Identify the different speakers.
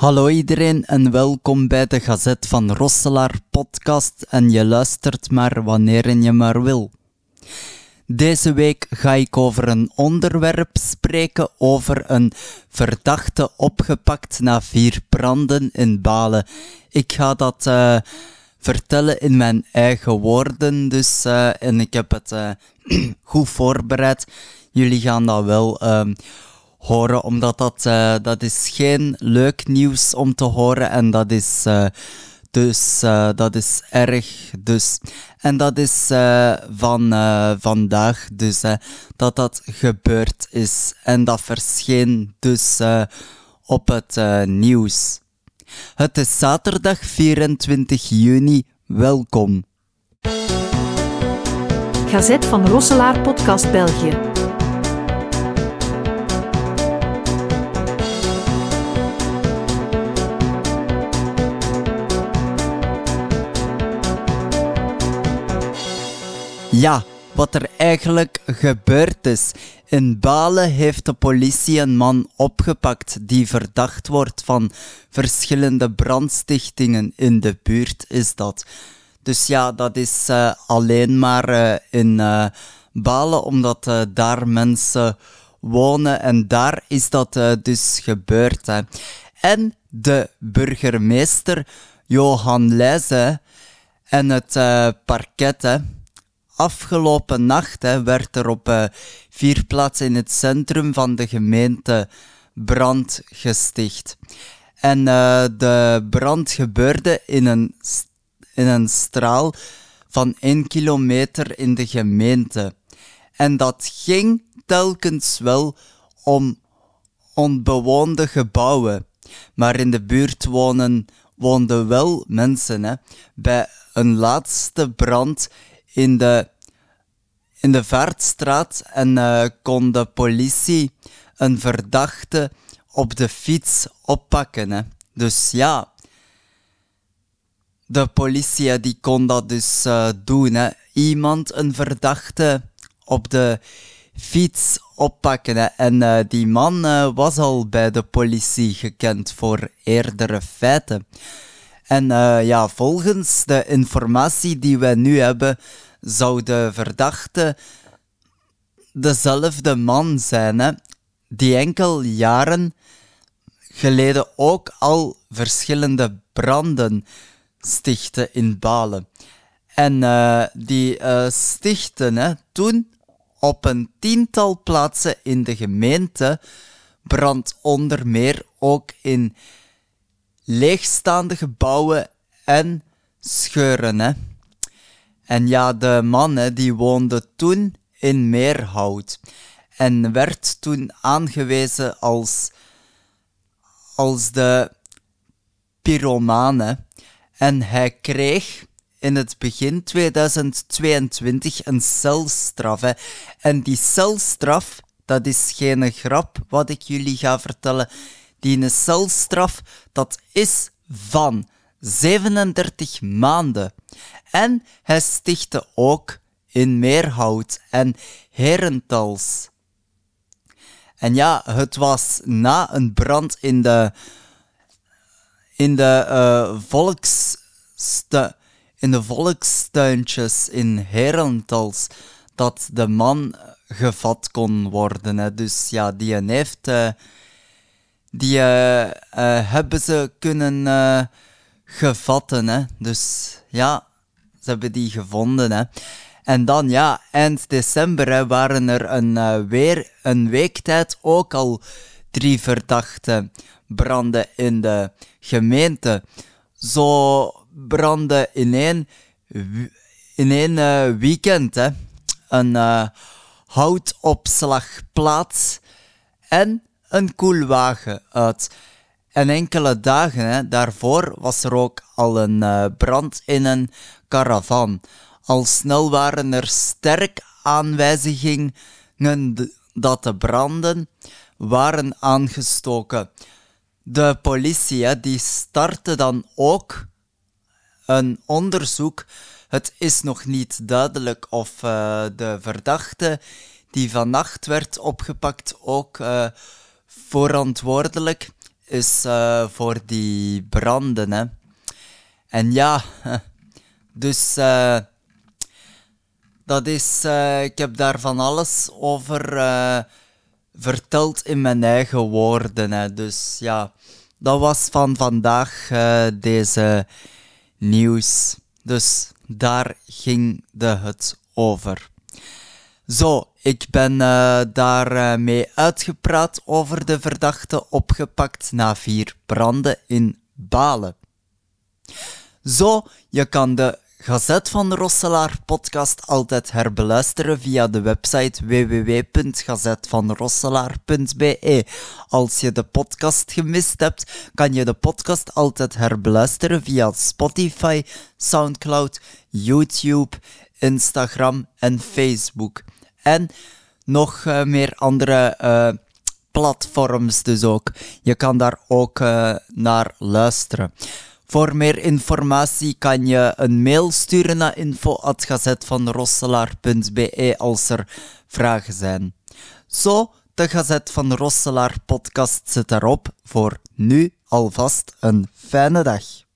Speaker 1: Hallo iedereen en welkom bij de Gazet van Rosselaar podcast en je luistert maar wanneer je maar wil. Deze week ga ik over een onderwerp spreken over een verdachte opgepakt na vier branden in Balen. Ik ga dat eh, vertellen in mijn eigen woorden dus eh, en ik heb het eh, goed voorbereid. Jullie gaan dat wel ehm, horen. Omdat dat, eh, dat is geen leuk nieuws om te horen. En dat is eh, dus eh, dat is erg. Dus. En dat is van vandaag. Dus dat dat gebeurd is. En dat verscheen dus op het nieuws. Het is zaterdag 24 juni. Welkom. Gazet van Rosselaar Podcast België. Ja, wat er eigenlijk gebeurd is. In Balen heeft de politie een man opgepakt die verdacht wordt van verschillende brandstichtingen in de buurt, is dat. Dus ja, dat is eh, alleen maar eh, in eh, Balen, omdat daar mensen wonen en daar is dat dus gebeurd. Hè. En de burgemeester Johan Leijzen en het parket, hè afgelopen nacht hè, werd er op uh, vier plaatsen in het centrum van de gemeente brand gesticht. En eh, de brand gebeurde in een, in een straal van één kilometer in de gemeente. En dat ging telkens wel om onbewoonde gebouwen. Maar in de buurt wonen, woonden wel mensen. Hè. Bij een laatste brand in de, in de Vaartstraat en uh, kon de politie een verdachte op de fiets oppakken. Hè. Dus ja, de politie die kon dat dus eh, doen. Hè. Iemand, een verdachte, op de fiets oppakken. Hè. En eh, die man was al bij de politie gekend voor eerdere feiten. En eh, ja, volgens de informatie die wij nu hebben, zou de verdachte dezelfde man zijn, hè, die enkel jaren geleden ook al verschillende branden stichtte in Balen. En eh, die uh, eh, stichten hè, toen op een tiental plaatsen in de gemeente brand onder meer ook in leegstaande gebouwen en scheuren. Hè. En ja, de mannen die woonden toen in Meerhout en werd toen aangewezen als, als de pyromane. En hij kreeg in het begin 2022 een celstraf. En die celstraf, dat is geen grap wat ik jullie ga vertellen, die een celstraf, dat is van 37 maanden. En hij stichtte ook in Meerhout en Herentals. En ja, het was na een brand in de, in de, uh, in de volkstuintjes in Herentals dat de man gevat kon worden. Dus ja, die heeft eh, die eh, eh, hebben ze kunnen eh, gevatten. Hè? Dus ja, ze hebben die gevonden. Hè? En dan ja, eind december waren er een, weer een week tijd ook al drie verdachte branden in de gemeente. Zo brandde in één, in één weekend hè, een houtopslagplaats en een koelwagen uit. En enkele dagen daarvoor was er ook al een eh, brand in een caravan. Al snel waren er sterk aanwijzingen dat de branden waren aangestoken. De politie die startte dan ook een onderzoek. Het is nog niet duidelijk of eh, de verdachte die vannacht werd opgepakt ook. Eh, verantwoordelijk is eh, voor die branden. Hè. En ja, dus eh, dat is, eh, ik heb daar van alles over verteld in mijn eigen woorden. Hè. Dus ja, dat was van vandaag deze nieuws. Dus daar ging de het over. Zo, ik ben uh, eh, daarmee eh, uitgepraat over de verdachte opgepakt na vier branden in Balen. Zo, je kan de Gazet van Rosselaar podcast altijd herbeluisteren via de website www.gazetvanrosselaar.be. Als je de podcast gemist hebt, kan je de podcast altijd herbeluisteren via Spotify, SoundCloud, YouTube, Instagram en Facebook. En nog eh, meer andere eh, platforms dus ook. Je kan daar ook eh, naar luisteren. Voor meer informatie kan je een mail sturen naar info.gazetvanrosselaar.be als er vragen zijn. Zo, de Gazet van Rosselaar podcast zit erop. Voor nu alvast een fijne dag.